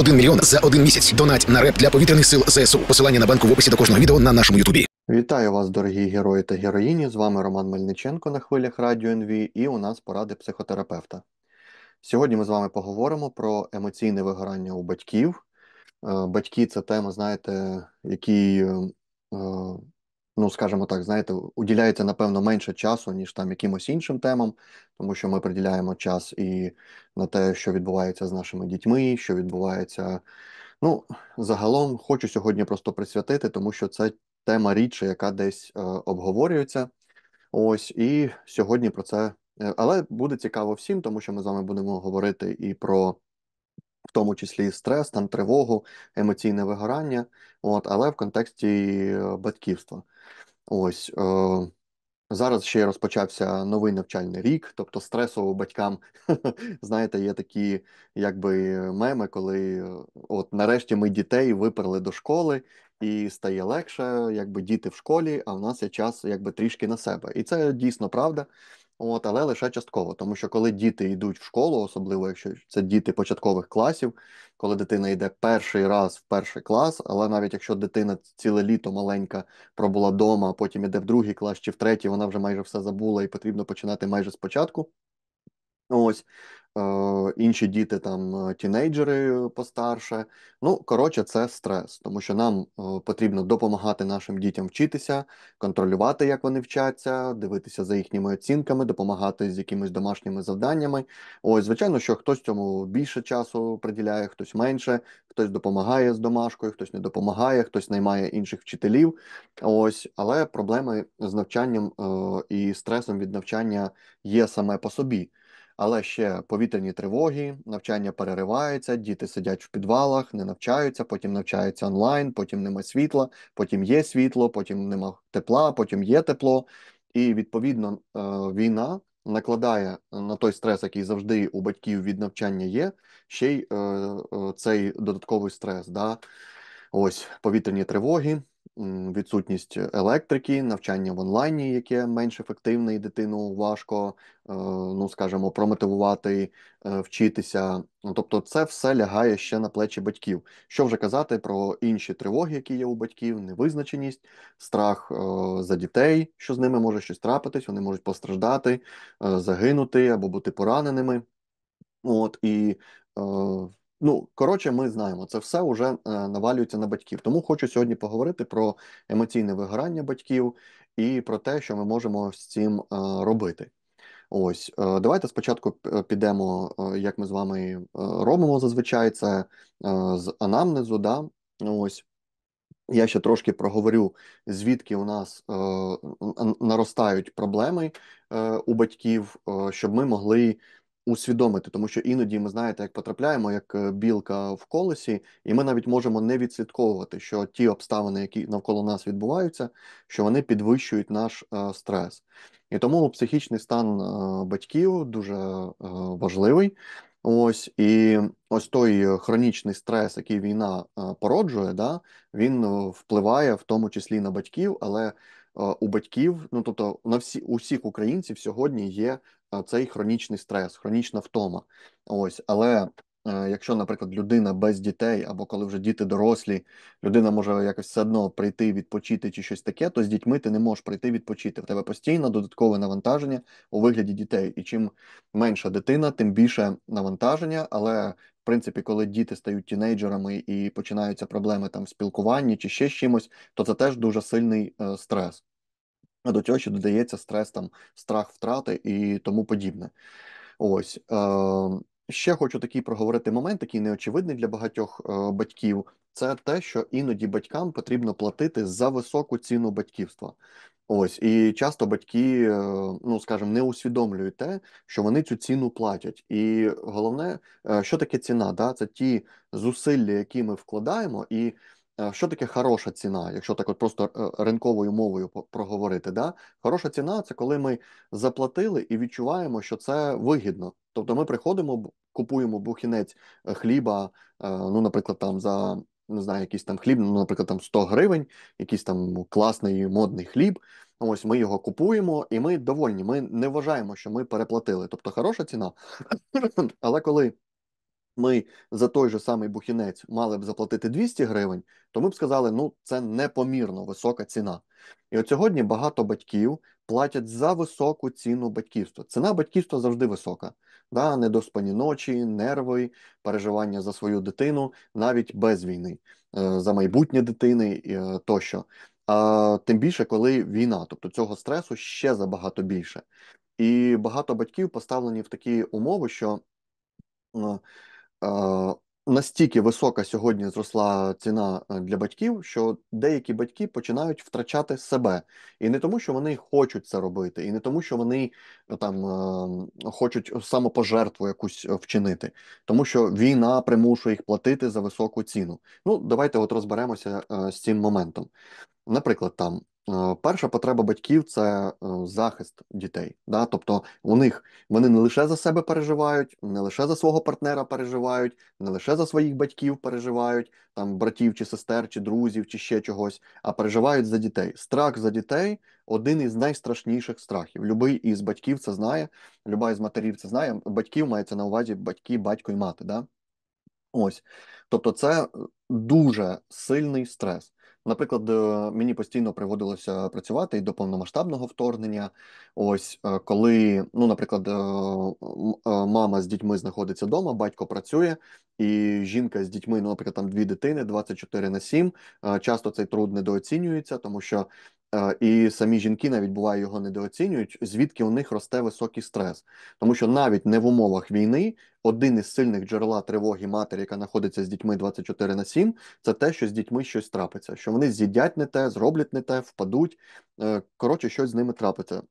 Один мільйон за один місяць. Донать на реп для повітряних сил ЗСУ. Посилання на банку в описі до кожного відео на нашому Ютубі. Вітаю вас, дорогі герої та героїні. З вами Роман Мельниченко на хвилях Радіо НВ і у нас поради психотерапевта. Сьогодні ми з вами поговоримо про емоційне вигорання у батьків. Е, батьки це тема, знаєте, який е, е, ну скажімо так, знаєте, уділяється напевно менше часу, ніж там якимось іншим темам, тому що ми приділяємо час і на те, що відбувається з нашими дітьми, що відбувається. Ну, загалом хочу сьогодні просто присвятити, тому що це тема рідше, яка десь е, обговорюється. Ось і сьогодні про це, е, але буде цікаво всім, тому що ми з вами будемо говорити і про тому числі і стрес, там тривогу, емоційне вигорання, от, але в контексті е, батьківства. Ось е, зараз ще розпочався новий навчальний рік, тобто стресово батькам. Знаєте, є такі якби меми, коли е, от нарешті ми дітей виперли до школи. І стає легше, якби діти в школі, а в нас є час якби трішки на себе, і це дійсно правда. От, але лише частково, тому що коли діти йдуть в школу, особливо якщо це діти початкових класів, коли дитина йде перший раз в перший клас, але навіть якщо дитина ціле літо маленька пробула дома, а потім іде в другий клас чи в третій, вона вже майже все забула і потрібно починати майже спочатку. Ну, ось е, інші діти там е, тінейджери постарше. Ну, коротше, це стрес, тому що нам е, потрібно допомагати нашим дітям вчитися, контролювати, як вони вчаться, дивитися за їхніми оцінками, допомагати з якимись домашніми завданнями. Ось, звичайно, що хтось цьому більше часу приділяє, хтось менше, хтось допомагає з домашкою, хтось не допомагає, хтось наймає інших вчителів. Ось, але проблеми з навчанням е, і стресом від навчання є саме по собі але ще повітряні тривоги, навчання переривається, діти сидять в підвалах, не навчаються, потім навчаються онлайн, потім нема світла, потім є світло, потім нема тепла, потім є тепло. І відповідно е, війна накладає на той стрес, який завжди у батьків від навчання є, ще й е, е, цей додатковий стрес. Да? Ось повітряні тривоги відсутність електрики, навчання в онлайні, яке менш ефективне, і дитину важко, е, ну скажімо, промотивувати, е, вчитися. Ну, тобто, це все лягає ще на плечі батьків. Що вже казати про інші тривоги, які є у батьків, невизначеність, страх е, за дітей, що з ними може щось трапитись, вони можуть постраждати, загинути або бути пораненими. От і Ну, коротше, ми знаємо, це все вже е, навалюється на батьків. Тому хочу сьогодні поговорити про емоційне вигорання батьків і про те, що ми можемо з цим е, робити. Ось, е, давайте спочатку підемо, як ми з вами робимо зазвичай, це з анамнезу. да, ось. Я ще трошки проговорю, звідки у нас е, наростають проблеми е, у батьків, е, щоб ми могли усвідомити, тому що іноді ми знаєте, як потрапляємо, як е, білка в колесі, і ми навіть можемо не відслідковувати, що ті обставини, які навколо нас відбуваються, що вони підвищують наш е, стрес. І тому психічний стан е, батьків дуже е, важливий. Ось і ось той хронічний стрес, який війна е, породжує, да, він е, впливає в тому числі на батьків, але у батьків, ну тобто на всі усіх українців сьогодні є цей хронічний стрес, хронічна втома. Ось, але е, якщо, наприклад, людина без дітей, або коли вже діти дорослі, людина може якось все одно прийти відпочити чи щось таке, то з дітьми ти не можеш прийти відпочити. В тебе постійно додаткове навантаження у вигляді дітей. І чим менша дитина, тим більше навантаження. але... В принципі, коли діти стають тінейджерами і починаються проблеми там в спілкуванні чи ще чимось, то це теж дуже сильний е, стрес а до цього ще додається стрес, там, страх втрати і тому подібне. Ось. Е, Ще хочу такий проговорити момент, який неочевидний для багатьох е, батьків. Це те, що іноді батькам потрібно платити за високу ціну батьківства. Ось і часто батьки, е, ну скажімо, не усвідомлюють те, що вони цю ціну платять. І головне, е, що таке ціна? Да? Це ті зусилля, які ми вкладаємо, і Е, що таке хороша ціна, якщо так от просто е, ринковою мовою проговорити? Да? Хороша ціна це коли ми заплатили і відчуваємо, що це вигідно. Тобто ми приходимо, купуємо бухінець е, хліба, ну, наприклад, там за не знаю, якийсь там хліб, ну, наприклад, там 100 гривень, якийсь там класний модний хліб. Ось ми його купуємо, і ми довольні. Ми не вважаємо, що ми переплатили. Тобто хороша ціна, але коли ми за той же самий бухінець мали б заплатити 200 гривень, то ми б сказали, ну це непомірно висока ціна. І от сьогодні багато батьків платять за високу ціну батьківства. Ціна батьківства завжди висока. Да, Недоспані ночі, нерви, переживання за свою дитину, навіть без війни, е, за майбутнє дитини е, тощо. А тим більше, коли війна, тобто цього стресу ще забагато більше. І багато батьків поставлені в такі умови, що. Е, настільки висока сьогодні зросла ціна е, для батьків, що деякі батьки починають втрачати себе. І не тому, що вони хочуть це робити, і не тому, що вони е, там е, хочуть самопожертву якусь вчинити, тому що війна примушує їх платити за високу ціну. Ну, давайте от розберемося з цим моментом. Наприклад, там Е, перша потреба батьків це е, захист дітей. Да? Тобто у них вони не лише за себе переживають, не лише за свого партнера переживають, не лише за своїх батьків переживають, там братів чи сестер, чи друзів, чи ще чогось, а переживають за дітей. Страх за дітей один із найстрашніших страхів. Любий із батьків це знає, люба із матерів це знає. Батьків мається на увазі батьки, батько і мати. Да? Ось. Тобто, це е, дуже сильний стрес. Наприклад, е, мені постійно приводилося працювати і до повномасштабного вторгнення. Ось е, коли, ну, наприклад, е, мама з дітьми знаходиться вдома, батько працює, і жінка з дітьми, ну, наприклад, там дві дитини, 24 на 7, Часто цей труд недооцінюється, тому що Е, і самі жінки навіть буває його недооцінюють, звідки у них росте високий стрес, тому що навіть не в умовах війни один із сильних джерела тривоги матері, яка знаходиться з дітьми 24 на 7, це те, що з дітьми щось трапиться, що вони з'їдять не те, зроблять не те, впадуть. Е, коротше, щось з ними трапиться.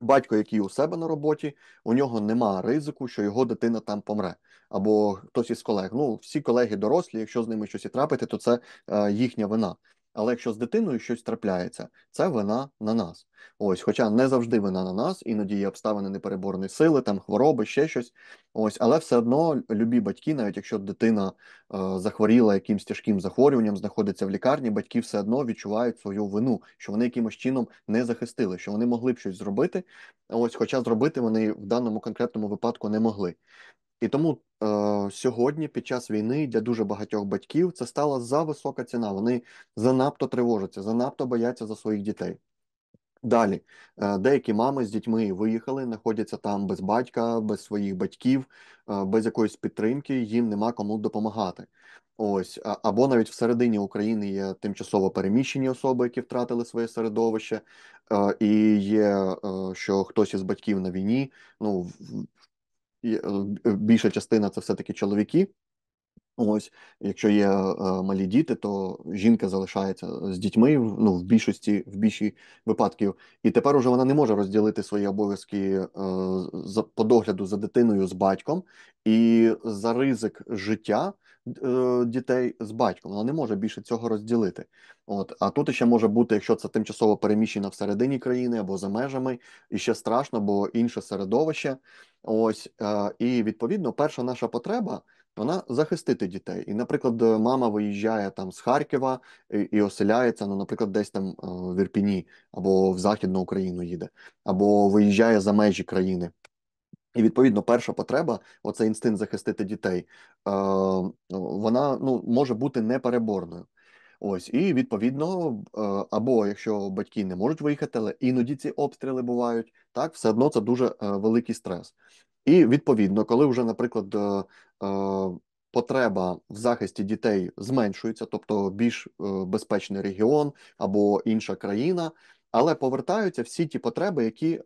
Батько, який у себе на роботі, у нього нема ризику, що його дитина там помре, або хтось із колег. Ну всі колеги дорослі, якщо з ними щось і трапити, то це е, їхня вина. Але якщо з дитиною щось трапляється, це вина на нас. Ось, хоча не завжди вина на нас, іноді є обставини непереборної сили, там хвороби, ще щось. Ось, але все одно любі батьки, навіть якщо дитина е, захворіла якимсь тяжким захворюванням, знаходиться в лікарні, батьки все одно відчувають свою вину, що вони якимось чином не захистили, що вони могли б щось зробити. Ось, хоча зробити вони в даному конкретному випадку не могли. І тому Е, сьогодні під час війни для дуже багатьох батьків це стала зависока ціна. Вони занадто тривожаться, занадто бояться за своїх дітей. Далі е, деякі мами з дітьми виїхали, знаходяться там без батька, без своїх батьків, е, без якоїсь підтримки, їм нема кому допомагати. Ось або навіть всередині України є тимчасово переміщені особи, які втратили своє середовище, і є що хтось із батьків на війні. Ну Е, більша частина це все-таки чоловіки. Ось, якщо є е, малі діти, то жінка залишається з дітьми ну, в більшості в більші випадків. І тепер уже вона не може розділити свої обов'язки за е, по догляду за дитиною з батьком, і за ризик життя Е, дітей з батьком. Вона не може більше цього розділити. От а тут ще може бути, якщо це тимчасово переміщена всередині країни або за межами, і ще страшно, бо інше середовище. Ось е, і відповідно, перша наша потреба. Вона захистити дітей, і, наприклад, мама виїжджає там з Харкова і, і оселяється, ну, наприклад, десь там е, в Ірпіні або в Західну Україну їде, або виїжджає за межі країни. І відповідно, перша потреба, оцей інстинкт захистити дітей, е, ну, вона ну може бути непереборною. Ось, і відповідно, е, або якщо батьки не можуть виїхати, але іноді ці обстріли бувають, так все одно це дуже е, великий стрес. І відповідно, коли вже, наприклад, потреба в захисті дітей зменшується, тобто більш безпечний регіон або інша країна, але повертаються всі ті потреби, які е,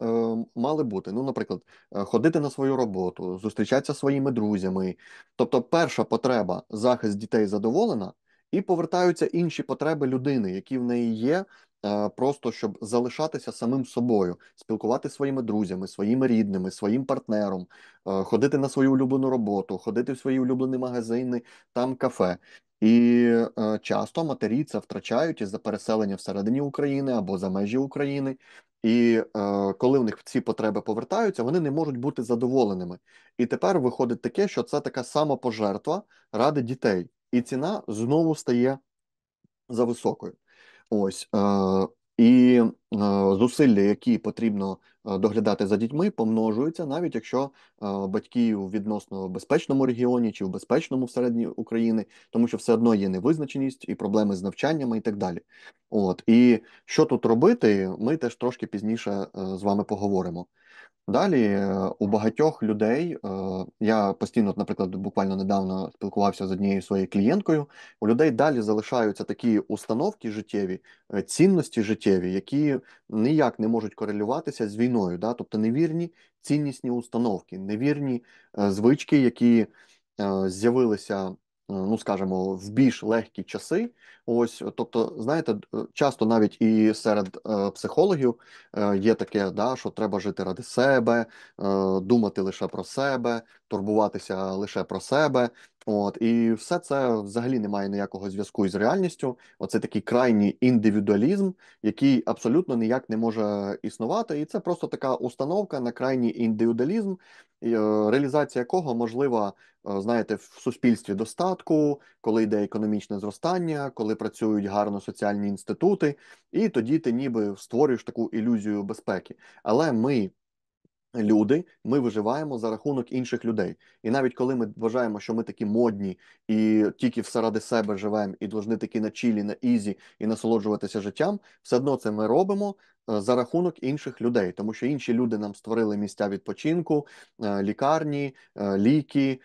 мали бути. Ну, наприклад, е, ходити на свою роботу, зустрічатися зі своїми друзями. Тобто, перша потреба захист дітей задоволена, і повертаються інші потреби людини, які в неї є. Е, просто щоб залишатися самим собою, спілкуватися своїми друзями, своїми рідними, своїм партнером, е, ходити на свою улюблену роботу, ходити в свої улюблені магазини, там кафе. І е, часто матері це втрачають із за переселення всередині України або за межі України. І е, коли в них ці потреби повертаються, вони не можуть бути задоволеними. І тепер виходить таке, що це така самопожертва ради дітей, і ціна знову стає за високою. Ось е, і е, зусилля, які потрібно е, доглядати за дітьми, помножуються, навіть якщо е, батьки у відносно безпечному регіоні чи в безпечному всередині України, тому що все одно є невизначеність і проблеми з навчаннями, і так далі. От і що тут робити, ми теж трошки пізніше з вами поговоримо. Далі е, у багатьох людей е, я постійно, наприклад, буквально недавно спілкувався з однією своєю клієнткою. У людей далі залишаються такі установки життєві, е, цінності життєві, які ніяк не можуть корелюватися з війною, да? тобто невірні ціннісні установки, невірні звички, які з'явилися Е, ну скажімо, в більш легкі часи. Ось, тобто, знаєте, е, часто навіть і серед е, психологів е, є таке, да, що треба жити ради себе, е, думати лише про себе, турбуватися лише про себе. От і все це взагалі не має ніякого зв'язку із реальністю. Оце такий крайній індивідуалізм, який абсолютно ніяк не може існувати, і це просто така установка на крайній індивідуалізм, е, реалізація якого можлива, е, знаєте, в суспільстві достатку, коли йде економічне зростання, коли працюють гарно соціальні інститути, і тоді ти ніби створюєш таку ілюзію безпеки. Але ми люди, ми виживаємо за рахунок інших людей. І навіть коли ми вважаємо, що ми такі модні і тільки все ради себе живемо, і повинні такі на чілі, на ізі і насолоджуватися життям, все одно це ми робимо. Е, за рахунок інших людей, тому що інші люди нам створили місця відпочинку, е, лікарні, е, ліки,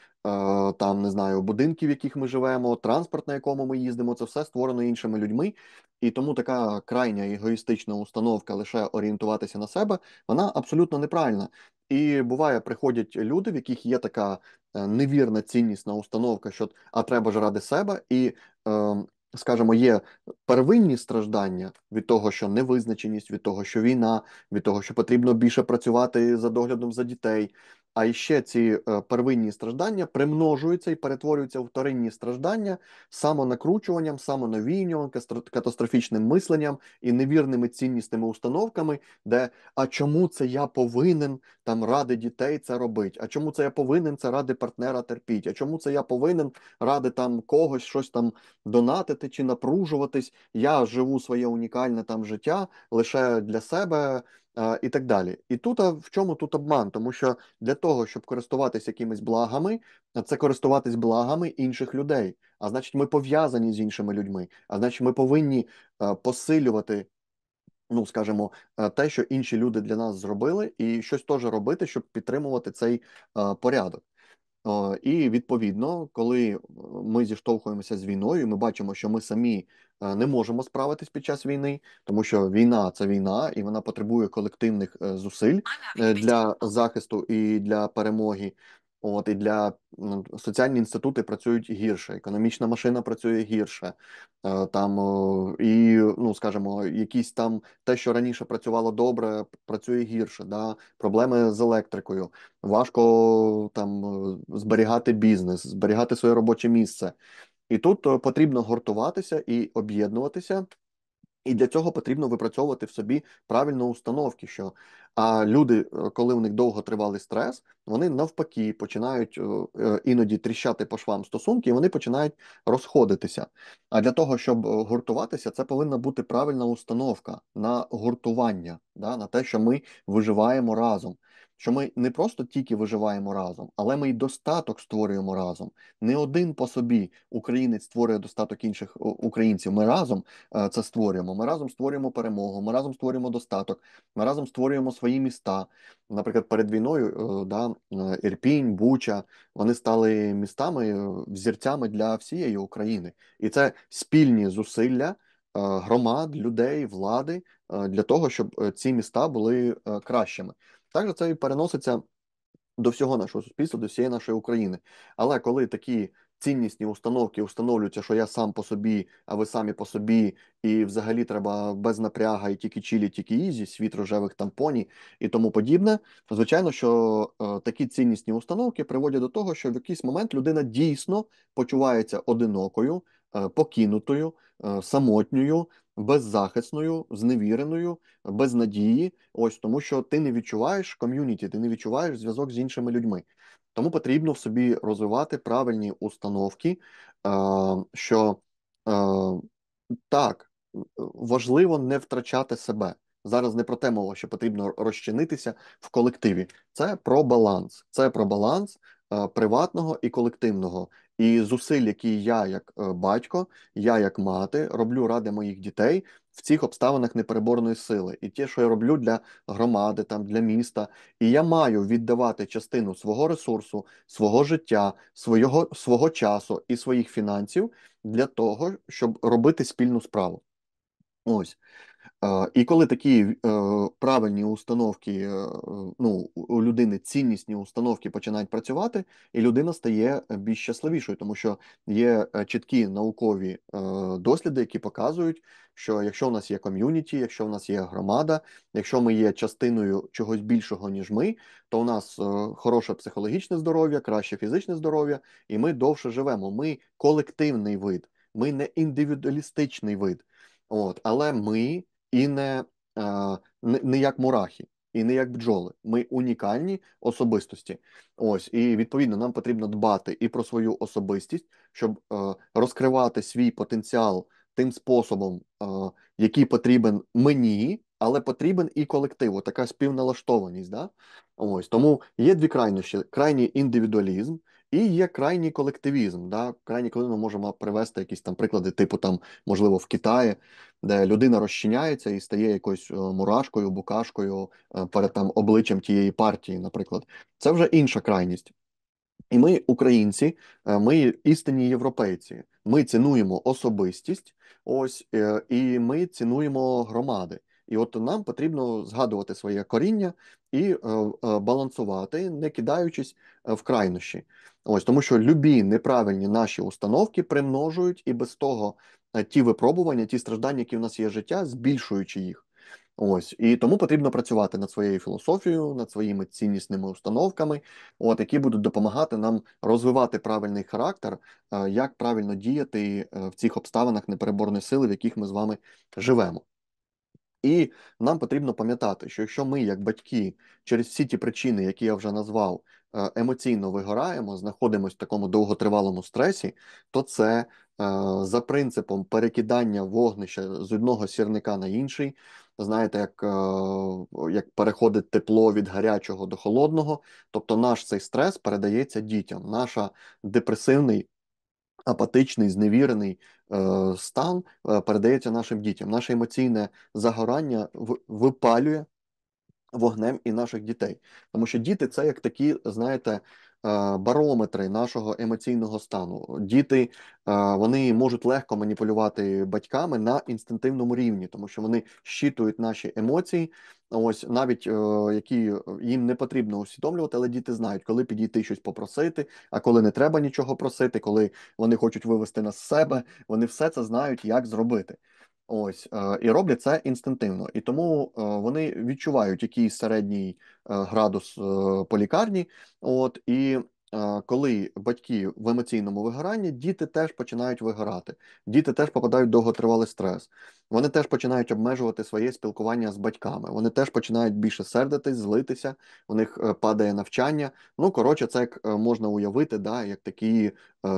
там не знаю, будинки, в яких ми живемо, транспорт, на якому ми їздимо, це все створено іншими людьми. І тому така крайня егоїстична установка лише орієнтуватися на себе, вона абсолютно неправильна. І буває, приходять люди, в яких є така е, невірна ціннісна установка, що а треба ж ради себе, і, ем, скажімо, є первинні страждання від того, що невизначеність, від того, що війна, від того, що потрібно більше працювати за доглядом за дітей. А ще ці е, первинні страждання примножуються і перетворюються в вторинні страждання самонакручуванням, самонавійнюванням, катастрофічним мисленням і невірними ціннісними установками, де а чому це я повинен там ради дітей це робити? А чому це я повинен це ради партнера терпіть? А чому це я повинен ради там когось щось там донатити чи напружуватись? Я живу своє унікальне там життя лише для себе і так далі. І тут а в чому тут обман? Тому що для того, щоб користуватися якимись благами, це користуватись благами інших людей. А значить, ми пов'язані з іншими людьми. А значить, ми повинні посилювати. Ну, скажімо, те, що інші люди для нас зробили, і щось теж робити, щоб підтримувати цей порядок. Е, і відповідно, коли е, ми зіштовхуємося з війною, ми бачимо, що ми самі е, не можемо справитись під час війни, тому що війна це війна, і вона потребує колективних зусиль для захисту і для перемоги. От і для ну, соціальні інститути працюють гірше, економічна машина працює гірше. Е, там е, і ну скажімо, якісь там те, що раніше працювало добре, працює гірше. Да? Проблеми з електрикою. Важко там е, зберігати бізнес, зберігати своє робоче місце. І тут потрібно гуртуватися і об'єднуватися. І для цього потрібно випрацьовувати в собі правильну установки, що а люди, е, коли в них довго тривалий стрес, вони навпаки починають е, е, іноді тріщати по швам стосунки, і вони починають розходитися. А для того, щоб гуртуватися, це повинна бути правильна установка на гуртування, да, на те, що ми виживаємо разом що ми не просто тільки виживаємо разом, але ми й достаток створюємо разом. Не один по собі українець створює достаток інших українців. Ми разом е, це створюємо. Ми разом створюємо перемогу, ми разом створюємо достаток, ми разом створюємо свої міста. Наприклад, перед війною е, да, е, Ірпінь, Буча вони стали містами, взірцями для всієї України, і це спільні зусилля. Громад, людей, влади для того, щоб ці міста були кращими. Також це і переноситься до всього нашого суспільства, до всієї нашої України. Але коли такі ціннісні установки встановлюються, що я сам по собі, а ви самі по собі, і взагалі треба без напряга і тільки чілі, тільки ізі, світ рожевих тампонів і тому подібне, звичайно, що е, такі ціннісні установки приводять до того, що в якийсь момент людина дійсно почувається одинокою. Е, покинутою, е, самотньою, беззахисною, зневіреною, без надії, ось тому, що ти не відчуваєш ком'юніті, ти не відчуваєш зв'язок з іншими людьми. Тому потрібно в собі розвивати правильні установки, е, що е, так е, важливо не втрачати себе. Зараз не про те мова, що потрібно розчинитися в колективі. Це про баланс, це про баланс приватного і колективного і зусиль, які я як е, батько, я як мати роблю ради моїх дітей в цих обставинах непереборної сили, і те, що я роблю для громади, там для міста, і я маю віддавати частину свого ресурсу, свого життя, свого, свого часу і своїх фінансів для того, щоб робити спільну справу. Ось і коли такі е, правильні установки, е, ну у людини ціннісні установки починають працювати, і людина стає більш щасливішою, тому що є е, чіткі наукові досліди, які показують, що якщо в нас є ком'юніті, якщо в нас є громада, якщо ми є частиною чогось більшого ніж ми, то у нас хороше психологічне здоров'я, краще фізичне здоров'я, і ми довше живемо. Ми колективний вид, ми не індивідуалістичний вид. От, але ми і не, е, не, не як мурахи. І не як бджоли, ми унікальні особистості. Ось і відповідно нам потрібно дбати і про свою особистість, щоб е, розкривати свій потенціал тим способом, е, який потрібен мені, але потрібен і колективу. Така співналаштованість. Да? Ось тому є дві крайності: крайній індивідуалізм і є крайній колективізм. Да? Крайній коли ми можемо привести якісь там приклади, типу там, можливо, в Китаї, де людина розчиняється і стає якоюсь е, мурашкою, букашкою е, перед там обличчям тієї партії, наприклад, це вже інша крайність. І ми, українці, е, ми істинні європейці. Ми цінуємо особистість, ось і ми цінуємо громади. І от нам потрібно згадувати своє коріння і е, е, балансувати, не кидаючись е, в крайнощі. Ось тому, що любі неправильні наші установки примножують і без того ті випробування, ті страждання, які в нас є життя, збільшуючи їх. Ось і тому потрібно працювати над своєю філософією, над своїми ціннісними установками, от які будуть допомагати нам розвивати правильний характер, як правильно діяти в цих обставинах непереборної сили, в яких ми з вами живемо. І нам потрібно пам'ятати, що якщо ми, як батьки, через всі ті причини, які я вже назвав, е, емоційно вигораємо, знаходимося в такому довготривалому стресі, то це е, за принципом перекидання вогнища з одного сірника на інший. Знаєте, як е, як переходить тепло від гарячого до холодного, тобто наш цей стрес передається дітям. Наша депресивний апатичний, зневірений е, стан е, передається нашим дітям. Наше емоційне загорання в, випалює вогнем і наших дітей, тому що діти це як такі, знаєте, Е, барометри нашого емоційного стану. Діти е, вони можуть легко маніпулювати батьками на інстинктивному рівні, тому що вони щитують наші емоції, ось навіть е, які їм не потрібно усвідомлювати, але діти знають, коли підійти щось попросити, а коли не треба нічого просити, коли вони хочуть вивести нас з себе, вони все це знають, як зробити. Ось е, і роблять це інстинктивно. І тому е, вони відчувають який середній е, градус по лікарні. От і коли батьки в емоційному вигоранні, діти теж починають вигорати, діти теж попадають в довготривалий стрес. Вони теж починають обмежувати своє спілкування з батьками. Вони теж починають більше сердитись, злитися. У них падає навчання. Ну коротше, це як можна уявити, да, як такі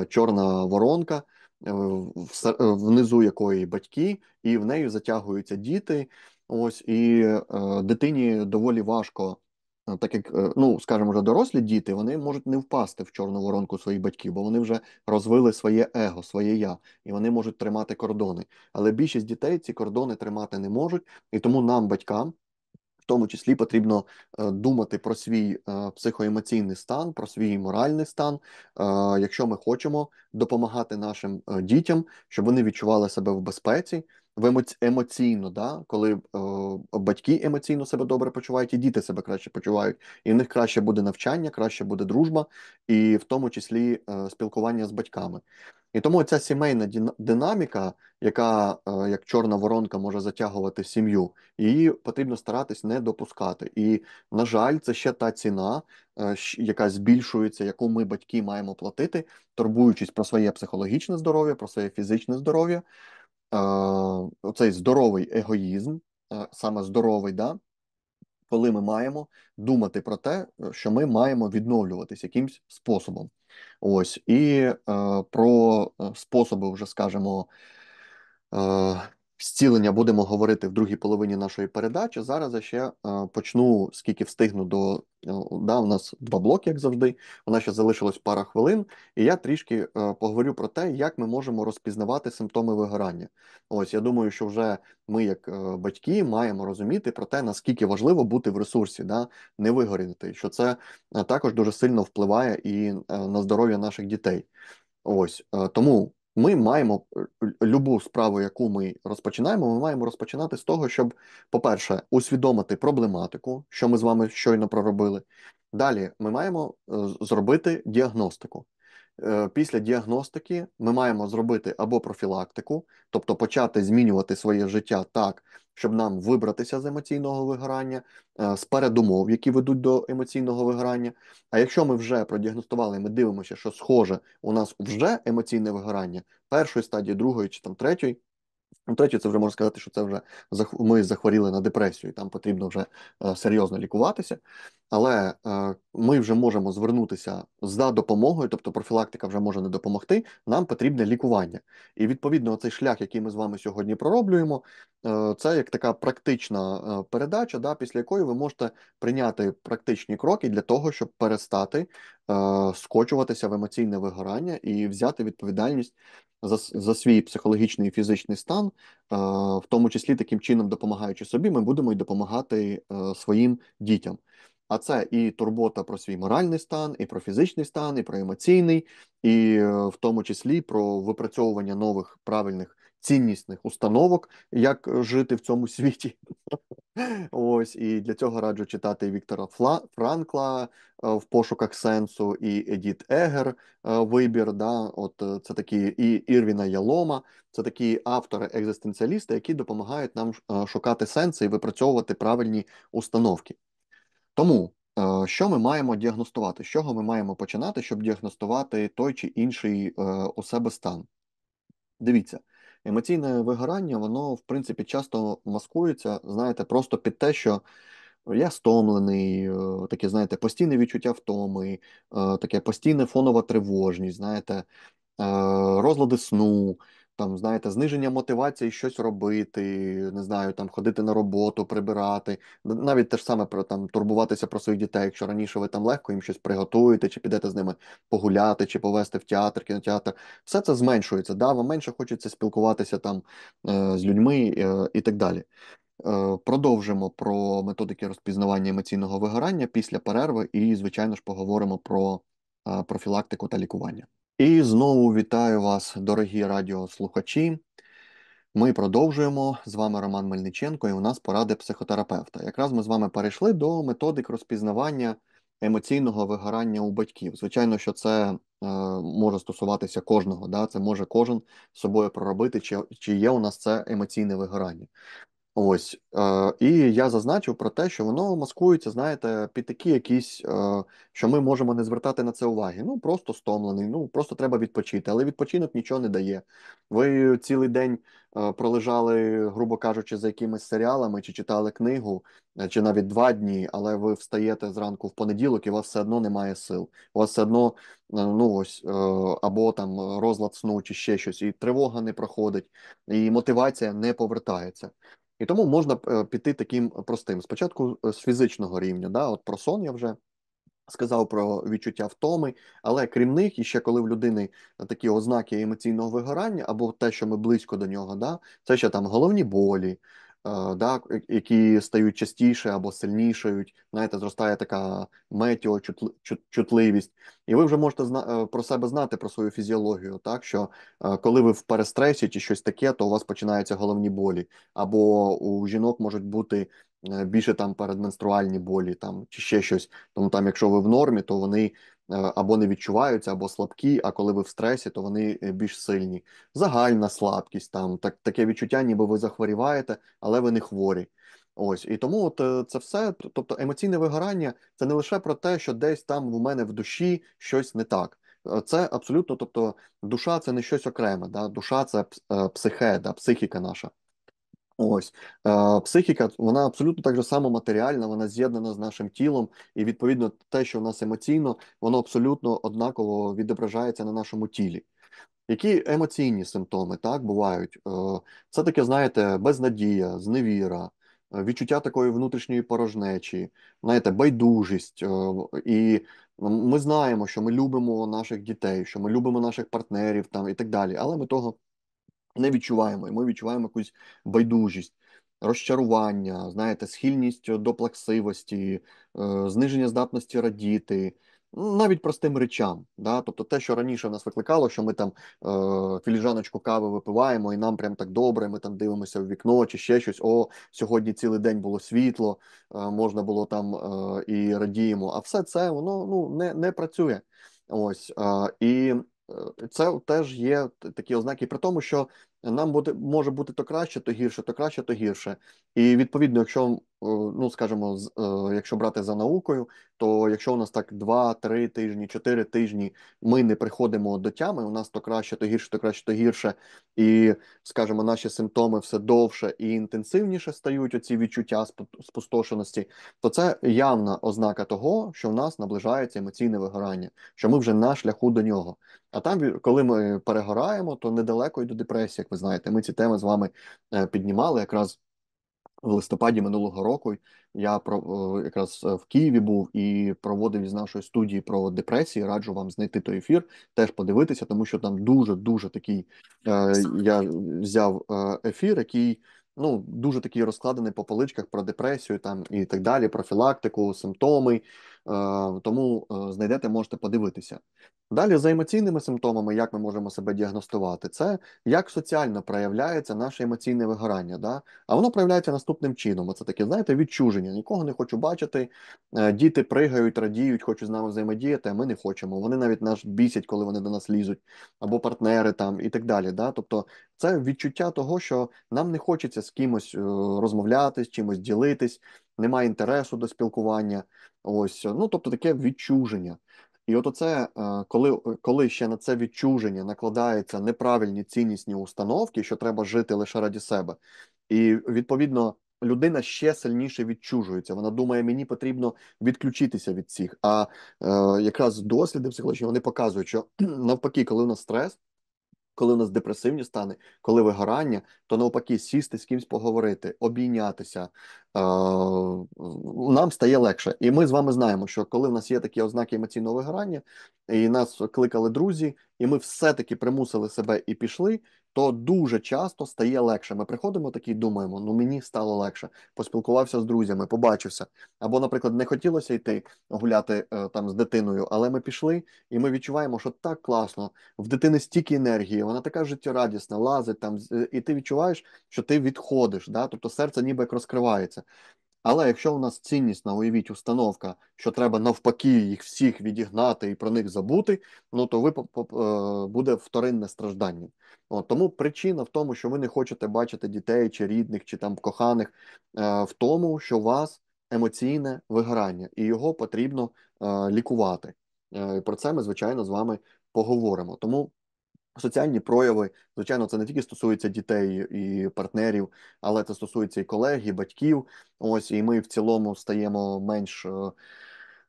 чорна воронка. Е, е, внизу якої батьки, і в неї затягуються діти. Ось і е, дитині доволі важко. Так як, ну скажімо, вже дорослі діти вони можуть не впасти в чорну воронку своїх батьків, бо вони вже розвили своє его, своє я, і вони можуть тримати кордони. Але більшість дітей ці кордони тримати не можуть, і тому нам, батькам, тому числі потрібно е, думати про свій е, психоемоційний стан, про свій моральний стан, е, якщо ми хочемо допомагати нашим дітям, щоб вони відчували себе в безпеці в емоційно, да? коли о, е, батьки емоційно себе добре почувають, і діти себе краще почувають, і в них краще буде навчання, краще буде дружба, і в тому числі о, е, спілкування з батьками. І тому ця сімейна динаміка, яка о, е, як чорна воронка може затягувати сім'ю, її потрібно старатись не допускати. І, на жаль, це ще та ціна, яка збільшується, яку ми батьки маємо платити, турбуючись про своє психологічне здоров'я, про своє фізичне здоров'я оцей здоровий егоїзм, саме здоровий, да, коли ми маємо думати про те, що ми маємо відновлюватись якимсь способом. Ось і е, про е, способи, вже скажімо, е, зцілення будемо говорити в другій половині нашої передачі. Зараз я ще е, почну, скільки встигну до е, да, у нас два блоки, як завжди. У нас ще залишилось пара хвилин, і я трішки е, поговорю про те, як ми можемо розпізнавати симптоми вигорання. Ось я думаю, що вже ми, як батьки, маємо розуміти про те, наскільки важливо бути в ресурсі, да, не вигоріти, що це також дуже сильно впливає і на здоров'я наших дітей. Ось тому ми маємо е, любу справу, яку ми розпочинаємо, ми маємо розпочинати з того, щоб, по-перше, усвідомити проблематику, що ми з вами щойно проробили. Далі ми маємо е, зробити діагностику. Е, після діагностики ми маємо зробити або профілактику, тобто почати змінювати своє життя так, щоб нам вибратися з емоційного вигорання, е, з передумов, які ведуть до емоційного вигорання. А якщо ми вже продіагностували, ми дивимося, що схоже, у нас вже емоційне вигорання першої стадії, другої чи там третьої. Ну, третє, це вже можна сказати, що це вже ми захворіли на депресію, і там потрібно вже е, серйозно лікуватися, але е, ми вже можемо звернутися за допомогою, тобто профілактика вже може не допомогти. Нам потрібне лікування. І відповідно цей шлях, який ми з вами сьогодні пророблюємо, е, це як така практична передача, да, після якої ви можете прийняти практичні кроки для того, щоб перестати скочуватися в емоційне вигорання і взяти відповідальність за, за свій психологічний і фізичний стан. Е, в тому числі таким чином допомагаючи собі, ми будемо й допомагати е, своїм дітям. А це і турбота про свій моральний стан, і про фізичний стан, і про емоційний, і е, в тому числі про випрацьовування нових правильних ціннісних установок, як е, жити в цьому світі. Ось і для цього раджу читати Віктора Фла Франкла е, в пошуках сенсу і Едіт Егер е, вибір. Да, от це такі і Ірвіна Ялома, це такі автори-екзистенціалісти, які допомагають нам шукати сенси і випрацьовувати правильні установки. Тому що ми маємо діагностувати, з чого ми маємо починати, щоб діагностувати той чи інший у себе стан? Дивіться емоційне вигорання, воно, в принципі, часто маскується, знаєте, просто під те, що я стомлений, е, таке, знаєте, постійне відчуття втоми, е, таке постійне фонова тривожність, знаєте, е, розлади сну, там, знаєте, зниження мотивації щось робити, не знаю, там ходити на роботу, прибирати. Навіть те ж саме про там турбуватися про своїх дітей, якщо раніше ви там легко їм щось приготуєте, чи підете з ними погуляти, чи повести в театр, кінотеатр, все це зменшується. Да, вам менше хочеться спілкуватися там е, з людьми е, і так далі. Е, продовжимо про методики розпізнавання емоційного вигорання після перерви, і, звичайно ж, поговоримо про профілактику та лікування. І знову вітаю вас, дорогі радіослухачі. Ми продовжуємо. З вами Роман Мельниченко, і у нас поради психотерапевта. Якраз ми з вами перейшли до методик розпізнавання емоційного вигорання у батьків. Звичайно, що це е, може стосуватися кожного, да? це може кожен з собою проробити, чи, чи є у нас це емоційне вигорання. Ось е, і я зазначив про те, що воно маскується, знаєте, під такі якісь, е, що ми можемо не звертати на це уваги. Ну просто стомлений, ну просто треба відпочити, але відпочинок нічого не дає. Ви цілий день е, пролежали, грубо кажучи, за якимись серіалами, чи читали книгу, е, чи навіть два дні, але ви встаєте зранку в понеділок, і у вас все одно немає сил. У вас все одно е, ну ось е, або там розлад сну, чи ще щось, і тривога не проходить, і мотивація не повертається. І тому можна е, піти таким простим. Спочатку е, з фізичного рівня, да, от про сон я вже сказав про відчуття втоми, але крім них, і ще коли в людини е, такі ознаки емоційного вигорання, або те, що ми близько до нього, да, це ще там головні болі, да, які стають частіше або сильнішають, знаєте, зростає така метеочутливість. І ви вже можете зна е, про себе знати, про свою фізіологію, так що е, коли ви в перестресі чи щось таке, то у вас починаються головні болі, або у жінок можуть бути е, більше там передменструальні болі, там чи ще щось. Тому там, якщо ви в нормі, то вони Е, або не відчуваються, або слабкі. А коли ви в стресі, то вони е, більш сильні. Загальна слабкість там так, таке відчуття, ніби ви захворіваєте, але ви не хворі. Ось і тому, от е, це все, тобто емоційне вигорання, це не лише про те, що десь там в мене в душі щось не так. Це абсолютно, тобто, душа це не щось окреме, да? душа це психе, да? психіка наша. Ось психіка, вона абсолютно так же само матеріальна, вона з'єднана з нашим тілом, і відповідно те, що в нас емоційно, воно абсолютно однаково відображається на нашому тілі. Які емоційні симптоми так бувають? Е, це таке, знаєте, безнадія, зневіра, відчуття такої внутрішньої порожнечі, знаєте, байдужість. Е, і ми знаємо, що ми любимо наших дітей, що ми любимо наших партнерів там і так далі, але ми того не відчуваємо, і ми відчуваємо якусь байдужість, розчарування, знаєте, схильність е, до плаксивості, е, зниження здатності радіти. Навіть простим речам, да, тобто те, що раніше в нас викликало, що ми там е, філіжаночку кави випиваємо, і нам прям так добре, ми там дивимося в вікно чи ще щось. О, сьогодні цілий день було світло, е, можна було там е, і радіємо. А все це воно ну не не працює. Ось е, і Е, це теж є такі ознаки, при тому, що нам буде може бути то краще, то гірше, то краще, то гірше. І відповідно, якщо Е, ну скажімо, е, якщо брати за наукою, то якщо у нас так 2-3 тижні, 4 тижні ми не приходимо до тями, у нас то краще, то гірше, то краще, то гірше, і скажімо, наші симптоми все довше і інтенсивніше стають оці відчуття спустошеності, то це явна ознака того, що в нас наближається емоційне вигорання, що ми вже на шляху до нього. А там, коли ми перегораємо, то недалеко й до депресії, як ви знаєте, ми ці теми з вами е, піднімали якраз. В листопаді минулого року я про е, якраз е, в Києві був і проводив із нашої студії про депресії. Раджу вам знайти той ефір, теж подивитися, тому що там дуже дуже такий е, я взяв е, ефір, який ну дуже такий розкладений по поличках про депресію, там і так далі, профілактику, симптоми. Е, тому е, знайдете, можете подивитися. Далі за емоційними симптомами, як ми можемо себе діагностувати, це як соціально проявляється наше емоційне вигорання. Да? А воно проявляється наступним чином. Це таке, знаєте, відчуження. Нікого не хочу бачити. Е, діти пригають, радіють, хочуть з нами взаємодіяти, а ми не хочемо. Вони навіть нас бісять, коли вони до нас лізуть, або партнери там і так далі. Да? Тобто це відчуття того, що нам не хочеться з кимось розмовляти, з чимось ділитись немає інтересу до спілкування. Ось ну тобто таке відчуження. І от оце, е, коли коли ще на це відчуження накладаються неправильні ціннісні установки, що треба жити лише раді себе, і відповідно людина ще сильніше відчужується. Вона думає, мені потрібно відключитися від цих. А е, якраз досліди психологічні вони показують, що навпаки, коли у нас стрес, коли у нас депресивні стани, коли вигорання, то навпаки, сісти з кимсь поговорити, обійнятися е, нам стає легше. І ми з вами знаємо, що коли в нас є такі ознаки емоційного вигорання, і нас кликали друзі, і ми все-таки примусили себе і пішли то дуже часто стає легше. Ми приходимо такі, думаємо, ну мені стало легше. Поспілкувався з друзями, побачився. Або, наприклад, не хотілося йти гуляти е, там з дитиною, але ми пішли, і ми відчуваємо, що так класно. В дитини стільки енергії, вона така життєрадісна, лазить там, і ти відчуваєш, що ти відходиш. Да? Тобто серце ніби як розкривається. Але якщо у нас ціннісна, уявіть, установка, що треба навпаки їх всіх відігнати і про них забути, ну то ви е, буде вторинне страждання. От, Тому причина в тому, що ви не хочете бачити дітей чи рідних, чи там коханих, е, в тому, що у вас емоційне вигорання, і його потрібно е, лікувати. І Про це ми, звичайно, з вами поговоримо. Тому Соціальні прояви, звичайно, це не тільки стосується дітей і партнерів, але це стосується і колег, і батьків. Ось і ми в цілому стаємо менш. Е,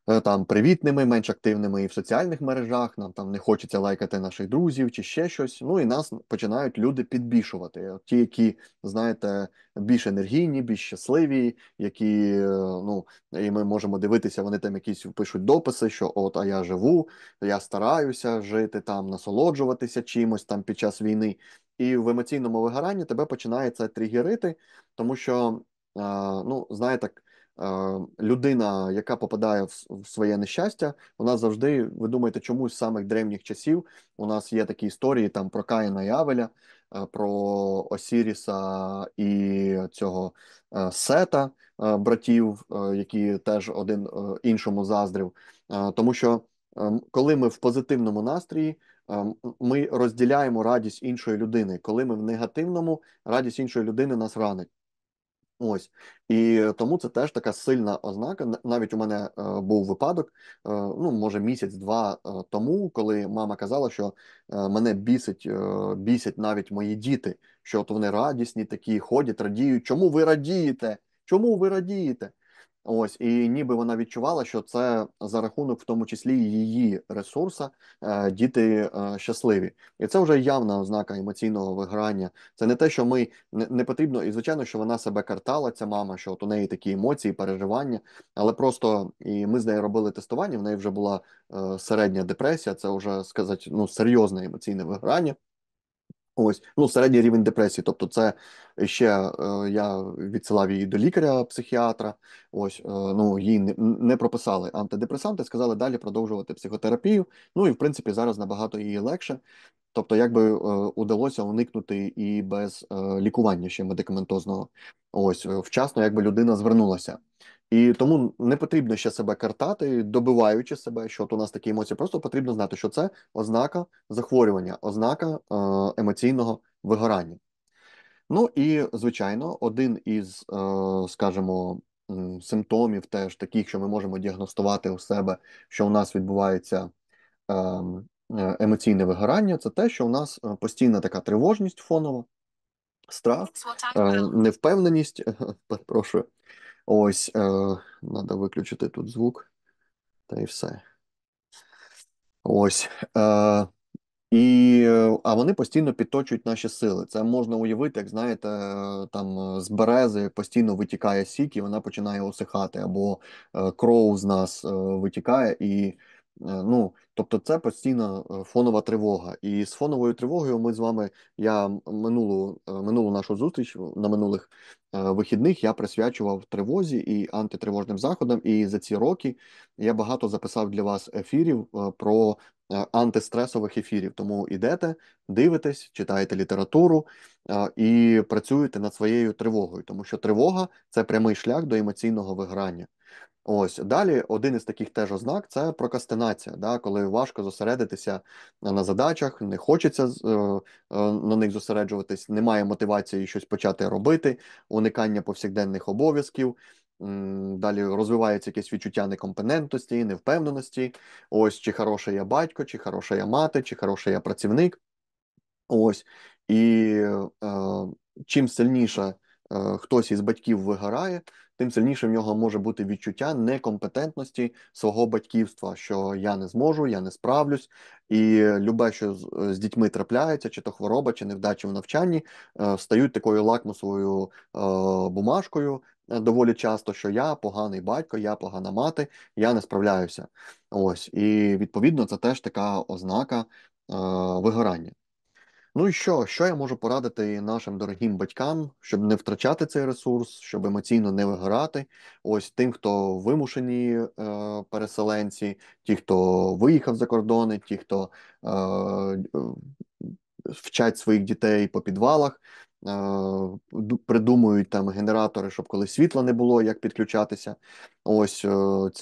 Е, там привітними, менш активними і в соціальних мережах. Нам там не хочеться лайкати наших друзів чи ще щось. Ну і нас починають люди підбішувати. Ті, які знаєте, більш енергійні, більш щасливі, які е, ну і ми можемо дивитися, вони там якісь пишуть дописи, що от, а я живу, я стараюся жити там, насолоджуватися чимось там під час війни. І в емоційному вигоранні тебе починає це тригерити, тому що е, ну знаєте, Е, людина, яка попадає в своє нещастя, вона завжди, ви думаєте, чому з самих древніх часів у нас є такі історії там про Каїна і Авеля, е, про Осіріса і цього е, сета братів, які теж один іншому заздрив. Тому що ем, коли ми в позитивному настрої. Ем, ми розділяємо радість іншої людини, коли ми в негативному радість іншої людини нас ранить. Ось і тому це теж така сильна ознака. Навіть у мене е, був випадок, е, ну може місяць-два е, тому, коли мама казала, що е, мене бісить, е, бісять навіть мої діти, що от вони радісні, такі ходять, радіють. Чому ви радієте? Чому ви радієте? Ось і ніби вона відчувала, що це за рахунок, в тому числі її ресурса, е, діти е, щасливі, і це вже явна ознака емоційного виграння. Це не те, що ми не потрібно, і звичайно, що вона себе картала, ця мама, що от у неї такі емоції, переживання. Але просто і ми з нею робили тестування. В неї вже була е, середня депресія. Це вже сказати ну серйозне емоційне виграння. Ось, ну, середній рівень депресії. Тобто, це ще е, я відсилав її до лікаря-психіатра. Ось е, ну їй не, не прописали антидепресанти, сказали далі продовжувати психотерапію. Ну і в принципі зараз набагато її легше. Тобто, якби е, удалося уникнути і без е, лікування ще медикаментозного. Ось е, вчасно, якби людина звернулася. І тому не потрібно ще себе картати, добиваючи себе, що от у нас такі емоції. Просто потрібно знати, що це ознака захворювання, ознака е, емоційного вигорання. Ну і, звичайно, один із, е, скажімо, симптомів, теж таких, що ми можемо діагностувати у себе, що у нас відбувається ем, е, емоційне вигорання, це те, що у нас постійна така тривожність фонова, страх, невпевненість, перепрошую. Ось, е, треба виключити тут звук, та і все. Ось. Е, і, е, А вони постійно підточують наші сили. Це можна уявити, як знаєте, е, там е, з берези постійно витікає сік, і вона починає осихати, або кров з нас витікає. і ну, Тобто це постійна фонова тривога. І з фоновою тривогою ми з вами, я минулу минулу нашу зустріч на минулих Е, вихідних я присвячував тривозі і антитривожним заходам. І за ці роки я багато записав для вас ефірів е, про е, антистресових ефірів. Тому ідете, дивитесь, читаєте літературу і працюєте над своєю тривогою, тому що тривога це прямий шлях до емоційного виграння. Ось далі один із таких теж ознак це прокастинація. да, коли важко зосередитися на задачах, не хочеться е, е, на них зосереджуватись, немає мотивації щось почати робити, уникання повсякденних обов'язків. Далі розвивається якесь відчуття некомпетентності, невпевненості. Ось чи хороший я батько, чи хороша я мати, чи хороший я працівник. Ось і е, чим сильніша Е, хтось із батьків вигорає, тим сильніше в нього може бути відчуття некомпетентності свого батьківства, що я не зможу, я не справлюсь, і любе, що з, е, з дітьми трапляється, чи то хвороба, чи невдача в навчанні, е, стають такою лакмусовою бумажкою. Доволі часто, що я поганий батько, я погана мати, я не справляюся. Ось і відповідно це теж така ознака е, вигорання. Ну і що, що я можу порадити нашим дорогим батькам, щоб не втрачати цей ресурс, щоб емоційно не виграти? Ось тим, хто вимушені е, переселенці, ті, хто виїхав за кордони, ті, хто е, е вчать своїх дітей по підвалах, е, придумують там генератори, щоб коли світла не було, як підключатися. Ось е,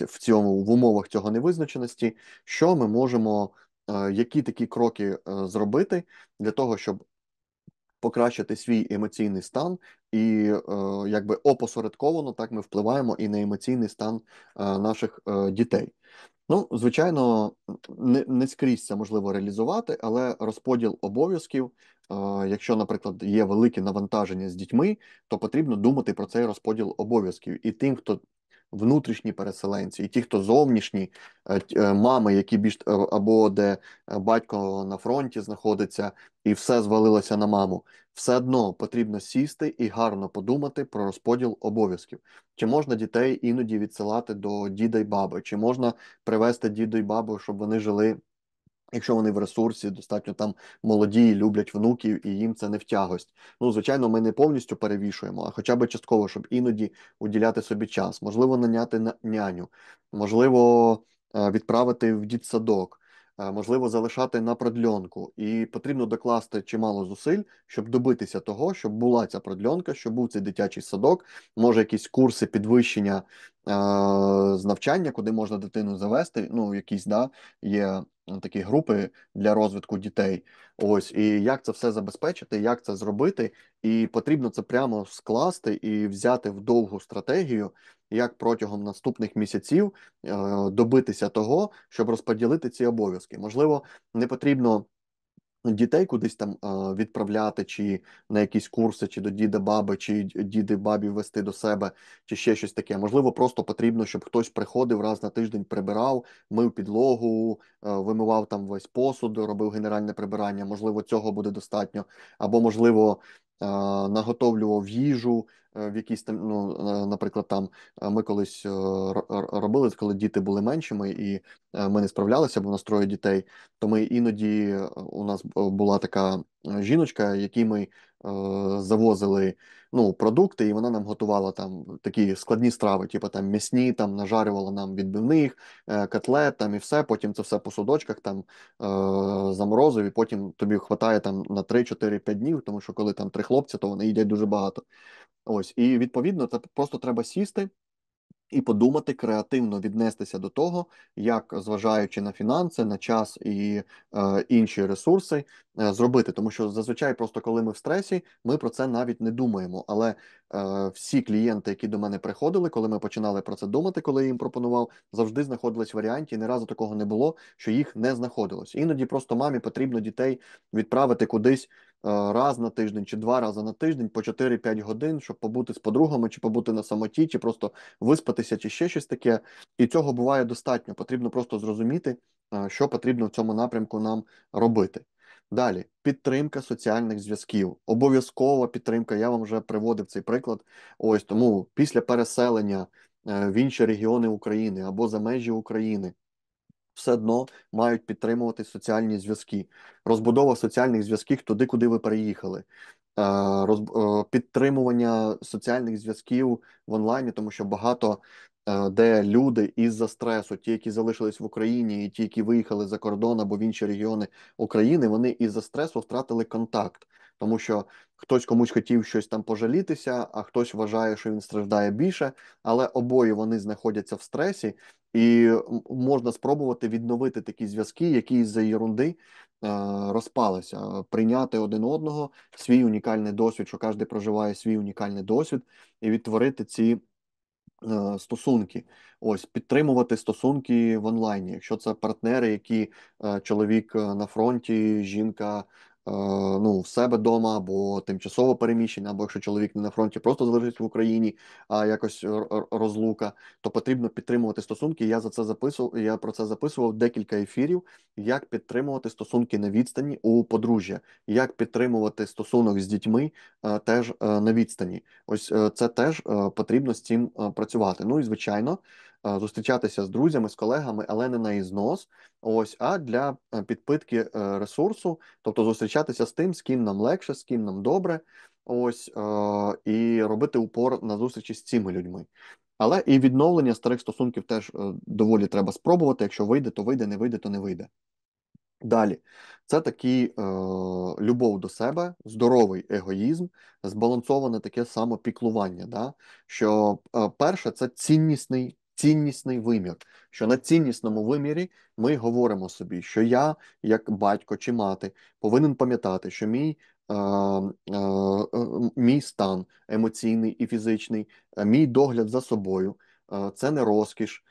в цьому в умовах цього невизначеності, що ми можемо. Е, які такі кроки е, зробити для того, щоб покращити свій емоційний стан, і е, якби опосередковано так ми впливаємо і на емоційний стан наших дітей. Ну, звичайно, не не скрізь це можливо реалізувати, але розподіл обов'язків, якщо, наприклад, є велике навантаження з дітьми, то потрібно думати про цей розподіл обов'язків. І тим, хто внутрішні переселенці, і ті, хто зовнішні, е, е, мами, які більш е, або де батько на фронті знаходиться, і все звалилося на маму. Все одно потрібно сісти і гарно подумати про розподіл обов'язків. Чи можна дітей іноді відсилати до діда й баби, чи можна привезти діду й бабу, щоб вони жили Якщо вони в ресурсі, достатньо там молоді, люблять внуків і їм це не в тягость. Ну, звичайно, ми не повністю перевішуємо, а хоча б частково, щоб іноді уділяти собі час, можливо, наняти няню, можливо, е, відправити в дітсадок. Е, можливо залишати на продльонку, і потрібно докласти чимало зусиль, щоб добитися того, щоб була ця продльонка, щоб був цей дитячий садок, може якісь курси підвищення е, з навчання, куди можна дитину завести. Ну якісь да є такі групи для розвитку дітей. Ось і як це все забезпечити, як це зробити, і потрібно це прямо скласти і взяти в довгу стратегію як протягом наступних місяців е, добитися того, щоб розподілити ці обов'язки. Можливо, не потрібно. Дітей кудись там е, відправляти, чи на якісь курси, чи до діда баби, чи діди бабі вести до себе, чи ще щось таке. Можливо, просто потрібно, щоб хтось приходив раз на тиждень, прибирав, мив підлогу, е, вимивав там весь посуд, робив генеральне прибирання. Можливо, цього буде достатньо, або можливо, наготовлював їжу. Е, в якійсь там, ну е, наприклад, там е, ми колись робили, коли діти були меншими, і ми не справлялися, бо в нас троє дітей. То ми іноді у нас була така жіночка, якій ми завозили ну, продукти, і вона нам готувала там такі складні страви, типу там м'ясні, там нажарювала нам відбивних, котлет там і все. Потім це все по судочках там заморозив, і потім тобі вистачає там на 3-4-5 днів, тому що коли там три хлопці, то вони їдять дуже багато. Ось, і відповідно, це просто треба сісти і подумати креативно віднестися до того, як зважаючи на фінанси, на час і е, інші ресурси, е, зробити. Тому що зазвичай, просто коли ми в стресі, ми про це навіть не думаємо. Але е, всі клієнти, які до мене приходили, коли ми починали про це думати, коли я їм пропонував, завжди знаходились варіанті. Ні разу такого не було, що їх не знаходилось. Іноді просто мамі потрібно дітей відправити кудись. Е, раз на тиждень чи два рази на тиждень по 4-5 годин, щоб побути з подругами, чи побути на самоті, чи просто виспатися, чи ще щось таке. І цього буває достатньо. Потрібно просто зрозуміти, е, що потрібно в цьому напрямку нам робити. Далі підтримка соціальних зв'язків, обов'язкова підтримка. Я вам вже приводив цей приклад. Ось тому після переселення е, в інші регіони України або за межі України все одно мають підтримувати соціальні зв'язки, розбудова соціальних зв'язків туди, куди ви переїхали, е, е, підтримування соціальних зв'язків в онлайні, тому що багато е, де люди із-за стресу, ті, які залишились в Україні, і ті, які виїхали за кордон або в інші регіони України, вони із-за стресу втратили контакт тому що хтось комусь хотів щось там пожалітися, а хтось вважає, що він страждає більше, але обоє вони знаходяться в стресі, і можна спробувати відновити такі зв'язки, які з-за ерунди е, розпалися, прийняти один одного свій унікальний досвід, що кожен проживає свій унікальний досвід, і відтворити ці. Е, стосунки, ось підтримувати стосунки в онлайні. Якщо це партнери, які е, чоловік на фронті, жінка Е, ну, в себе вдома або тимчасово переміщення, або якщо чоловік не на фронті, просто залежить в Україні, а якось розлука, то потрібно підтримувати стосунки. Я за це записував. Я про це записував декілька ефірів. Як підтримувати стосунки на відстані у подружжя, як підтримувати стосунок з дітьми е, теж е, на відстані? Ось це теж потрібно з цим працювати. Ну і звичайно. Е, зустрічатися з друзями, з колегами, але не на ізнос, ось а для е, підпитки е, ресурсу, тобто зустрічатися з тим, з ким нам легше, з ким нам добре, ось і робити упор на зустрічі з цими людьми. Але і відновлення старих стосунків теж доволі треба спробувати. Якщо вийде, то вийде, не вийде, то не вийде. Далі, це такий е, любов до себе, здоровий егоїзм, збалансоване таке самопіклування. Да? Що е, перше, це ціннісний ціннісний вимір, що на ціннісному вимірі ми говоримо собі, що я, як батько чи мати, повинен пам'ятати, що мій. Е, е, е, мій стан емоційний і фізичний, мій догляд за собою це не розкіш,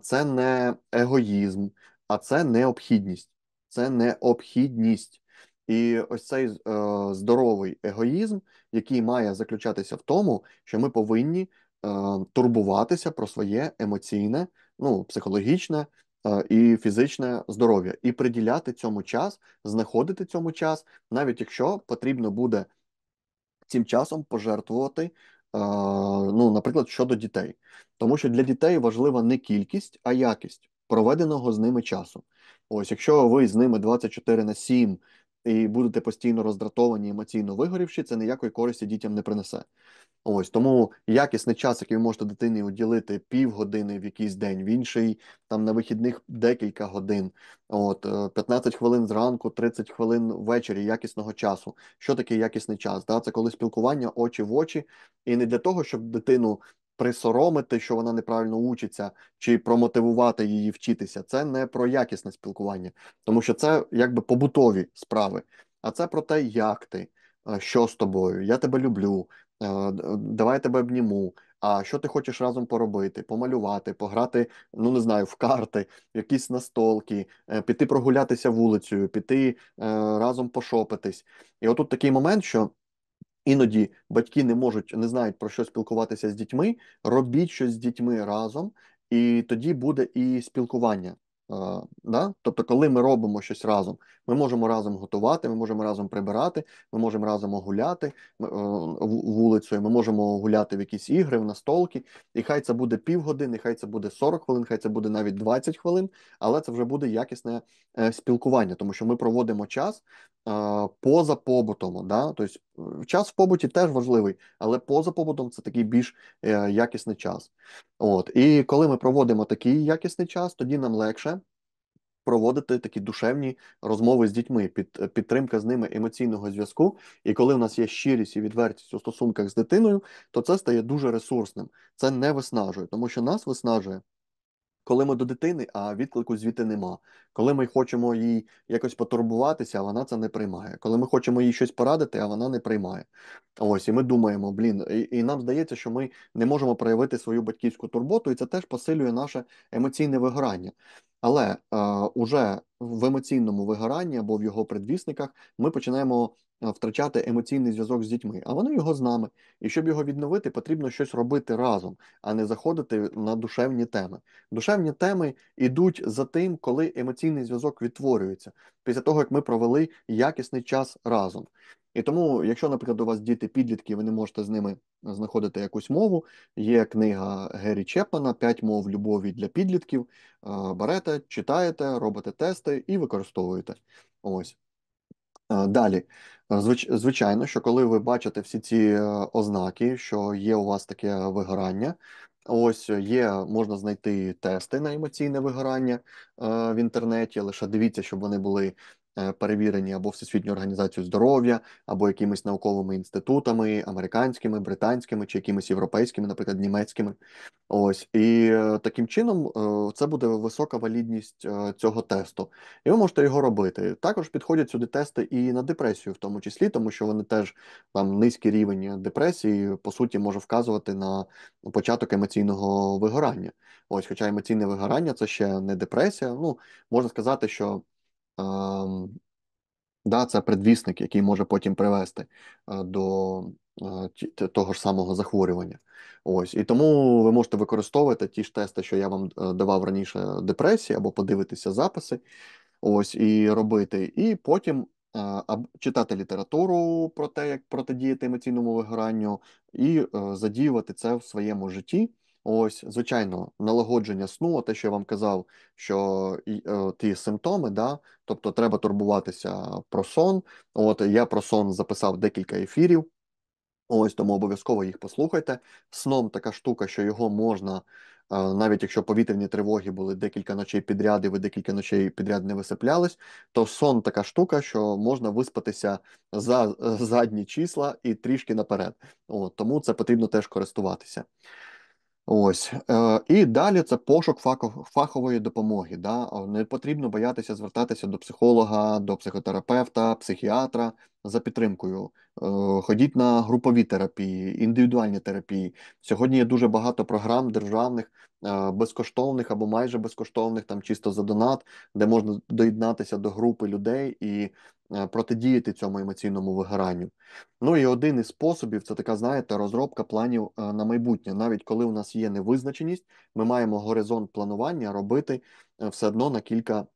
це не егоїзм, а це необхідність. Це необхідність. І ось цей здоровий егоїзм, який має заключатися в тому, що ми повинні Е, турбуватися про своє емоційне, ну психологічне е, і фізичне здоров'я, і приділяти цьому час, знаходити цьому час, навіть якщо потрібно буде цим часом пожертвувати. Е, ну, наприклад, щодо дітей, тому що для дітей важлива не кількість, а якість проведеного з ними часу. Ось, якщо ви з ними 24 на 7 і будете постійно роздратовані, емоційно вигорівши, це ніякої користі дітям не принесе. Ось тому якісний час, який ви можете дитині уділити півгодини в якийсь день, в інший там на вихідних декілька годин. От 15 е, хвилин зранку, 30 хвилин ввечері якісного часу. Що таке якісний час? Да? Це коли спілкування очі в очі, і не для того, щоб дитину присоромити, що вона неправильно учиться, чи промотивувати її вчитися. Це не про якісне спілкування, тому що це якби побутові справи. А це про те, як ти, е, що з тобою, я тебе люблю, е, давай я тебе обніму. А що ти хочеш разом поробити, помалювати, пограти, ну не знаю, в карти, якісь настолки, е, піти прогулятися вулицею, піти разом пошопитись. І отут такий момент, що Іноді батьки не можуть не знають про що спілкуватися з дітьми. Робіть щось з дітьми разом, і тоді буде і спілкування. А, да? Тобто, коли ми робимо щось разом, ми можемо разом готувати, ми можемо разом прибирати, ми можемо разом гуляти е, вулицею, ми можемо гуляти в якісь ігри, в настолки, і хай це буде півгодини, хай це буде 40 хвилин, хай це буде навіть 20 хвилин, але це вже буде якісне е, спілкування, тому що ми проводимо час поза побутом, да? тобто е, час в побуті теж важливий, але поза побутом це такий більш е, якісний час. От. І коли ми проводимо такий якісний час, тоді нам легше. Проводити такі душевні розмови з дітьми, під е, підтримка з ними емоційного зв'язку. І коли в нас є щирість і відвертість у стосунках з дитиною, то це стає дуже ресурсним. Це не виснажує, тому що нас виснажує коли ми до дитини, а відклику звідти нема. Коли ми хочемо їй якось потурбуватися, а вона це не приймає. Коли ми хочемо їй щось порадити, а вона не приймає. Ось і ми думаємо, блін, і, і нам здається, що ми не можемо проявити свою батьківську турботу, і це теж посилює наше емоційне вигорання. Але е, уже в емоційному вигоранні або в його предвісниках ми починаємо е, втрачати емоційний зв'язок з дітьми, а вони його з нами. І щоб його відновити, потрібно щось робити разом, а не заходити на душевні теми. Душевні теми йдуть за тим, коли емоційний зв'язок відтворюється після того, як ми провели якісний час разом. І тому, якщо, наприклад, у вас діти підлітки, ви не можете з ними знаходити якусь мову. Є книга Геррі Чепмана П'ять мов любові для підлітків. Берете, читаєте, робите тести і використовуєте. Ось. Далі, звичайно, що коли ви бачите всі ці е, ознаки, що є у вас таке вигорання, ось є, можна знайти тести на емоційне вигорання е, в інтернеті. Лише дивіться, щоб вони були Е, перевірені або Всесвітньою організацією здоров'я, або якимись науковими інститутами, американськими, британськими чи якимись європейськими, наприклад, німецькими. Ось і е, таким чином е, це буде висока валідність цього тесту, і ви можете його робити. Також підходять сюди тести і на депресію, в тому числі, тому що вони теж там низький рівень депресії, по суті, може вказувати на початок емоційного вигорання. Ось, хоча емоційне вигорання це ще не депресія. Ну можна сказати, що. Да, Це предвісник, який може потім привести е, до е, того ж самого захворювання. Ось І тому ви можете використовувати ті ж тести, що я вам е, давав раніше депресії, або подивитися записи, ось і робити. І потім читати літературу про те, як протидіяти емоційному вигоранню, і задіювати це в своєму житті. Ось, звичайно, налагодження сну, те, що я вам казав, що е, ті симптоми, да, тобто треба турбуватися про сон. От я про сон записав декілька ефірів. Ось тому обов'язково їх послухайте. Сном така штука, що його можна, е, навіть якщо повітряні тривоги були декілька ночей підряд, і ви декілька ночей підряд не висиплялись, то сон така штука, що можна виспатися за е, задні числа і трішки наперед. От, Тому це потрібно теж користуватися. Ось е, і далі це пошук фахової допомоги. Да? Не потрібно боятися звертатися до психолога, до психотерапевта, психіатра, за підтримкою, е, ходіть на групові терапії, індивідуальні терапії. Сьогодні є дуже багато програм державних, е, безкоштовних або майже безкоштовних, там чисто за донат, де можна доєднатися до групи людей і е, протидіяти цьому емоційному вигоранню. Ну і один із способів це така, знаєте, розробка планів на майбутнє. Навіть коли у нас є невизначеність, ми маємо горизонт планування робити все одно на кілька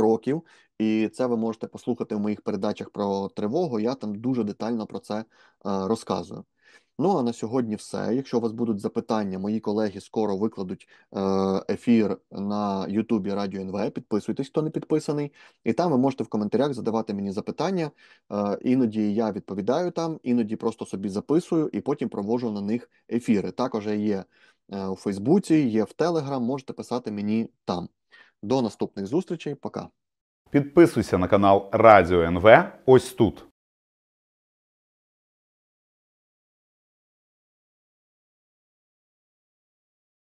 років, і це ви можете послухати в моїх передачах про тривогу. Я там дуже детально про це е, розказую. Ну а на сьогодні, все. Якщо у вас будуть запитання, мої колеги скоро викладуть е, ефір на Ютубі Радіо НВ. Підписуйтесь, хто не підписаний, і там ви можете в коментарях задавати мені запитання. Е, іноді я відповідаю там, іноді просто собі записую і потім провожу на них ефіри. Також є у Фейсбуці, є в Телеграм. Можете писати мені там. До наступних зустрічей. Пока. Підписуйся на канал Радіо НВ. Ось тут.